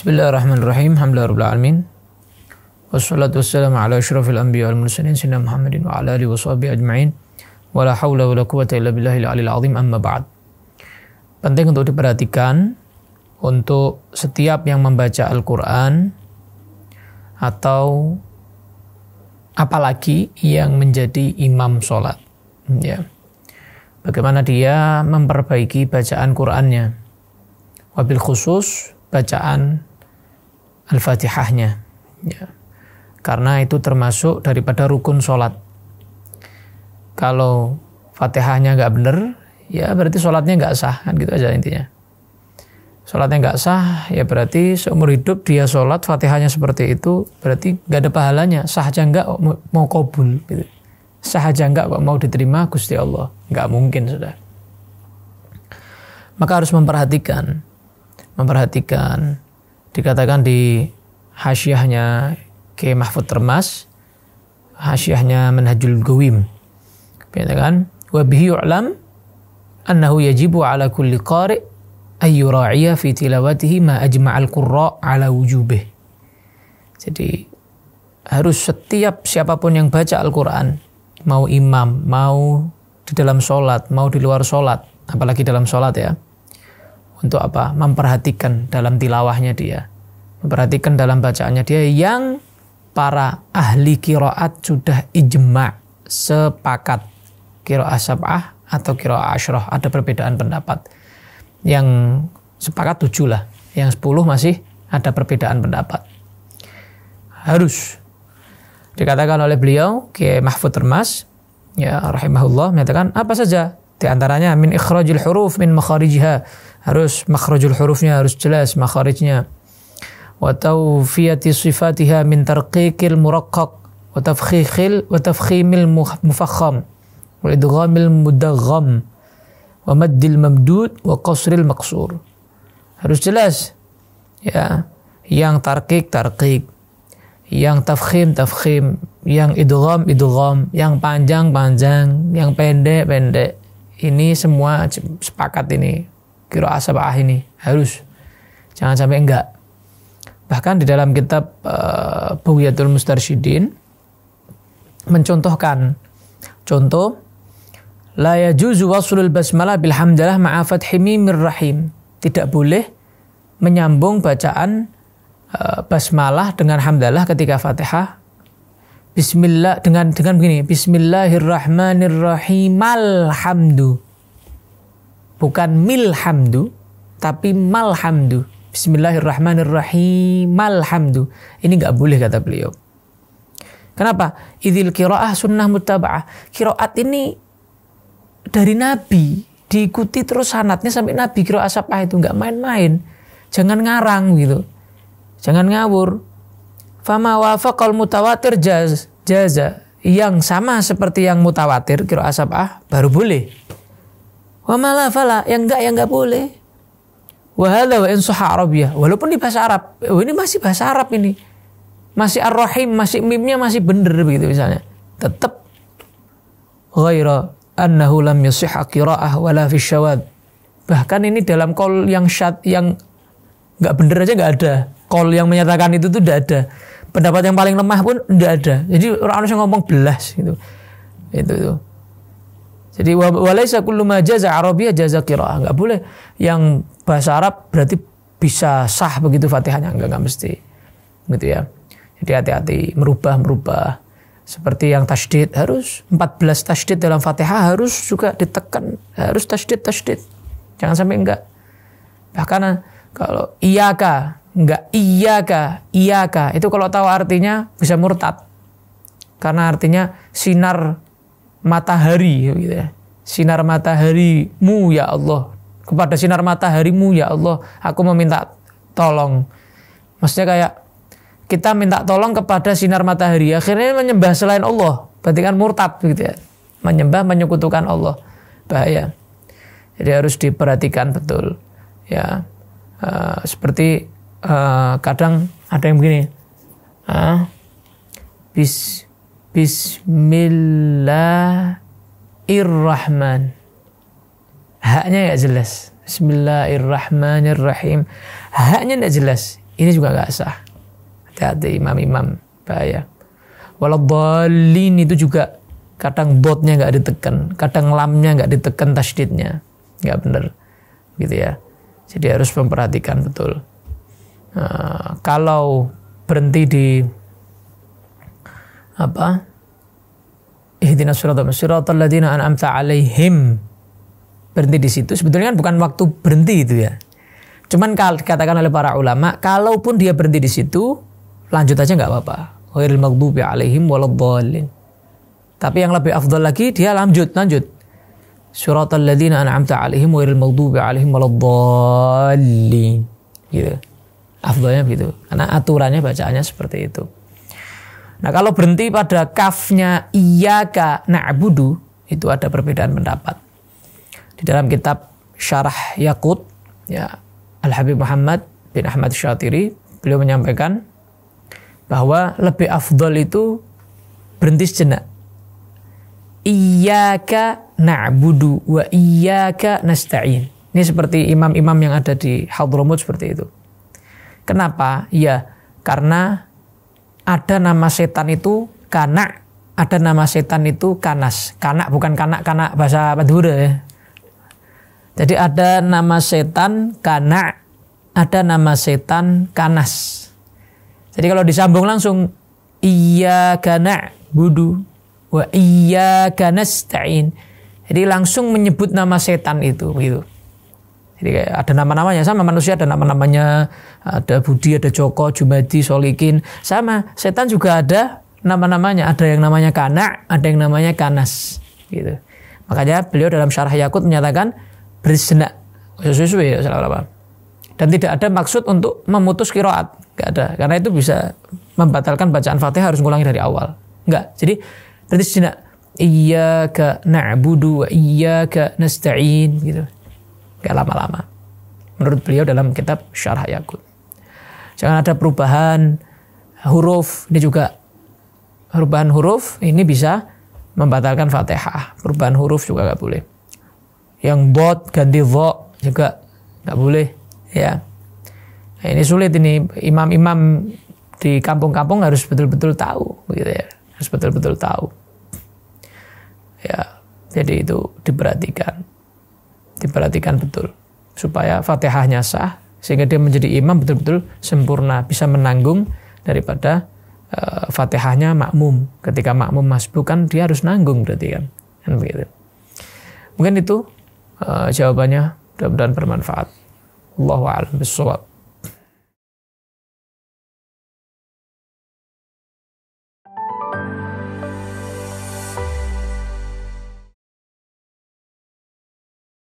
Bismillahirrahmanirrahim. Alhamdulillah alamin. Wassalatu wassalamu ala asyrafil anbiya wal mursalin sayyidina Muhammadin wa ala alihi washabihi ajmain. Wala haula wala quwata illa billahil alil azim amma ba'd. Penting untuk diperhatikan untuk setiap yang membaca Al-Qur'an atau apalagi yang menjadi imam sholat. Ya. Bagaimana dia memperbaiki bacaan Qur'annya. Wabil khusus bacaan Al-Fatihahnya. Ya. Karena itu termasuk daripada rukun sholat. Kalau Fatihahnya nggak bener, ya berarti sholatnya nggak sah, kan gitu aja intinya. Sholatnya nggak sah, ya berarti seumur hidup dia sholat Fatihahnya seperti itu, berarti nggak ada pahalanya. Sah aja nggak oh, mau kobul, gitu. sah aja nggak mau diterima Gusti Allah, nggak mungkin sudah. Maka harus memperhatikan, memperhatikan dikatakan di hasyahnya ke Mahfud Termas hasyahnya Manhajul Gawim ya kan wa bihi yu'lam annahu yajibu ala kulli qari ay yura'iya fi tilawatihi ma ajma'al qurra ala wujubih jadi harus setiap siapapun yang baca Al-Quran, mau imam, mau di dalam sholat, mau di luar sholat, apalagi dalam sholat ya, untuk apa? Memperhatikan dalam tilawahnya dia. Memperhatikan dalam bacaannya dia yang para ahli kiroat sudah ijma sepakat kiroah sab'ah atau kiroah asyroh ada perbedaan pendapat yang sepakat tujuh lah yang sepuluh masih ada perbedaan pendapat harus dikatakan oleh beliau Kiai Mahfud Termas ya rahimahullah menyatakan apa saja di antaranya min ikhrajil huruf min makharijha harus makhrajul hurufnya harus jelas makharijnya wa tawfiyati sifatiha min tarqiqil muraqqaq wa tafkhikhil wa tafkhimil mufakham wa idghamil mudagham wa maddil mamdud wa qasril maqsur harus jelas ya yang tarqiq tarqiq, yang tafkhim tafkhim yang idgham idgham yang panjang panjang yang pendek pendek ini semua sepakat ini kira sabah ini harus jangan sampai enggak bahkan di dalam kitab uh, eh, Buhyatul Mustarsyidin mencontohkan contoh la yajuzu waslul basmalah bilhamdalah ma'afat mimir rahim tidak boleh menyambung bacaan uh, basmalah dengan hamdalah ketika Fatihah Bismillah dengan dengan begini Bismillahirrahmanirrahim alhamdu bukan milhamdu tapi malhamdu. Bismillahirrahmanirrahim. Malhamdu. Ini nggak boleh kata beliau. Kenapa? Idil kiroah sunnah mutaba'ah. Kiroat ini dari Nabi. Diikuti terus sanatnya sampai Nabi kiroah sabah itu. nggak main-main. Jangan ngarang gitu. Jangan ngawur. Fama wafakal mutawatir jaz, jaza. Yang sama seperti yang mutawatir kiroah sabah baru boleh. Wa malah fala yang enggak yang enggak boleh. Wahala wa in Arabiyah. Walaupun di bahasa Arab. Oh, ini masih bahasa Arab ini. Masih Ar-Rahim, masih mimnya masih bener begitu misalnya. Tetap ghaira annahu lam yasih qira'ah wala fi syawad. Bahkan ini dalam kol yang syad yang enggak bener aja enggak ada. Kol yang menyatakan itu tuh enggak ada. Pendapat yang paling lemah pun enggak ada. Jadi orang orang yang ngomong belas gitu. Itu, itu. Jadi walaisa kullu ma jaza Arabiyah jaza qiraah. Enggak boleh yang bahasa Arab berarti bisa sah begitu Fatihahnya enggak enggak mesti. Gitu ya. Jadi hati-hati merubah-merubah. Seperti yang tasdid harus 14 tasdid dalam Fatihah harus juga ditekan, harus tasdid tasdid. Jangan sampai enggak. Bahkan eh, kalau iyaka, enggak iyaka, iyaka itu kalau tahu artinya bisa murtad. Karena artinya sinar matahari gitu ya. Sinar mataharimu ya Allah. Kepada sinar mataharimu ya Allah, aku meminta tolong. Maksudnya kayak kita minta tolong kepada sinar matahari. Akhirnya menyembah selain Allah. Berarti kan murtab gitu ya. Menyembah menyekutukan Allah. Bahaya. Jadi harus diperhatikan betul. Ya. Uh, seperti uh, kadang ada yang begini. Uh, bis Bismillahirrahman. Haknya nggak jelas. Bismillahirrahmanirrahim. Haknya nggak jelas. Ini juga nggak sah. Hati-hati imam-imam bahaya. Waladhalin itu juga kadang botnya nggak ditekan, kadang lamnya nggak ditekan tasdidnya, nggak bener, gitu ya. Jadi harus memperhatikan betul. Uh, kalau berhenti di apa? Ihdinas siratal siratal ladzina an'amta alaihim. Berhenti di situ. Sebetulnya kan bukan waktu berhenti itu ya. Cuman kalau dikatakan oleh para ulama, kalaupun dia berhenti di situ, lanjut aja nggak apa-apa. khairul maghdubi alaihim waladhdallin. Tapi yang lebih afdal lagi dia lanjut, lanjut. Suratul ladzina an'amta alaihim wairil maghdubi alaihim waladhdallin. Gitu. Afdalnya begitu. Karena aturannya bacaannya seperti itu. Nah kalau berhenti pada kafnya iya iyaka na'budu itu ada perbedaan pendapat. Di dalam kitab Syarah Yakut ya Al Habib Muhammad bin Ahmad Syatiri beliau menyampaikan bahwa lebih afdol itu berhenti sejenak. Iyaka na'budu wa iyaka nasta'in. Ini seperti imam-imam yang ada di Hadramut seperti itu. Kenapa? Ya, karena ada nama setan itu kanak, ada nama setan itu kanas. Kanak bukan kanak-kanak bahasa Madura ya. Jadi ada nama setan kanak, ada nama setan kanas. Jadi kalau disambung langsung iya gana budu wa iya ganas ta'in. Jadi langsung menyebut nama setan itu gitu. Jadi ada nama-namanya sama manusia ada nama-namanya ada Budi, ada Joko, Jumadi, Solikin sama setan juga ada nama-namanya ada yang namanya Kanak ada yang namanya Kanas gitu. Makanya beliau dalam syarah Yakut menyatakan berisna oh, ya, sesuai ya, dan tidak ada maksud untuk memutus kiroat nggak ada karena itu bisa membatalkan bacaan fatihah harus ngulangi dari awal nggak jadi berarti zina iya ke na'budu wa iya ke nasta'in gitu nggak lama-lama. Menurut beliau dalam kitab Syarah Yakut. Jangan ada perubahan huruf, ini juga perubahan huruf ini bisa membatalkan Fatihah. Perubahan huruf juga nggak boleh. Yang bot ganti vo juga nggak boleh ya. Nah, ini sulit ini imam-imam di kampung-kampung harus betul-betul tahu gitu ya. Harus betul-betul tahu. Ya, jadi itu diperhatikan diperhatikan betul supaya Fatihahnya sah sehingga dia menjadi imam betul-betul sempurna bisa menanggung daripada e, Fatihahnya makmum. Ketika makmum masbuk kan dia harus nanggung berarti kan. dan begitu. Mungkin itu e, jawabannya mudah-mudahan bermanfaat. Allahu a'lam bishawab.